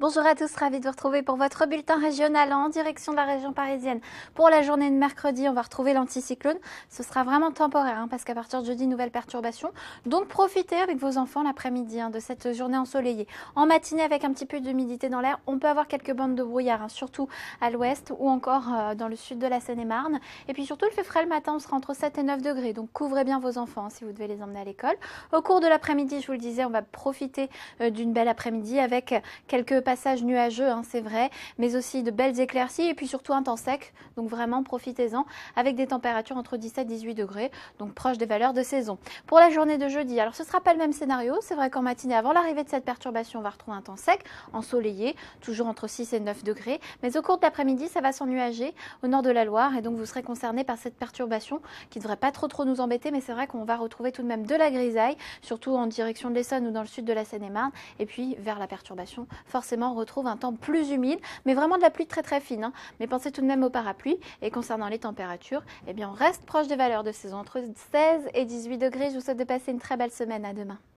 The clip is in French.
Bonjour à tous, ravi de vous retrouver pour votre bulletin régional en direction de la région parisienne. Pour la journée de mercredi, on va retrouver l'anticyclone. Ce sera vraiment temporaire hein, parce qu'à partir de jeudi, nouvelle perturbation. Donc profitez avec vos enfants l'après-midi hein, de cette journée ensoleillée. En matinée, avec un petit peu d'humidité dans l'air, on peut avoir quelques bandes de brouillard, hein, surtout à l'ouest ou encore euh, dans le sud de la Seine-et-Marne. Et puis surtout, le fait frais le matin, on sera entre 7 et 9 degrés. Donc couvrez bien vos enfants si vous devez les emmener à l'école. Au cours de l'après-midi, je vous le disais, on va profiter euh, d'une belle après-midi avec euh, quelques passage nuageux, hein, c'est vrai, mais aussi de belles éclaircies et puis surtout un temps sec. Donc vraiment, profitez-en avec des températures entre 17 et 18 degrés, donc proche des valeurs de saison. Pour la journée de jeudi, alors ce ne sera pas le même scénario. C'est vrai qu'en matinée, avant l'arrivée de cette perturbation, on va retrouver un temps sec, ensoleillé, toujours entre 6 et 9 degrés. Mais au cours de l'après-midi, ça va s'ennuager au nord de la Loire et donc vous serez concerné par cette perturbation qui ne devrait pas trop trop nous embêter, mais c'est vrai qu'on va retrouver tout de même de la grisaille, surtout en direction de l'Essonne ou dans le sud de la Seine-et-Marne, et puis vers la perturbation forcément on retrouve un temps plus humide, mais vraiment de la pluie très très fine. Hein. Mais pensez tout de même au parapluie. Et concernant les températures, eh bien on reste proche des valeurs de saison entre 16 et 18 degrés. Je vous souhaite de passer une très belle semaine. À demain.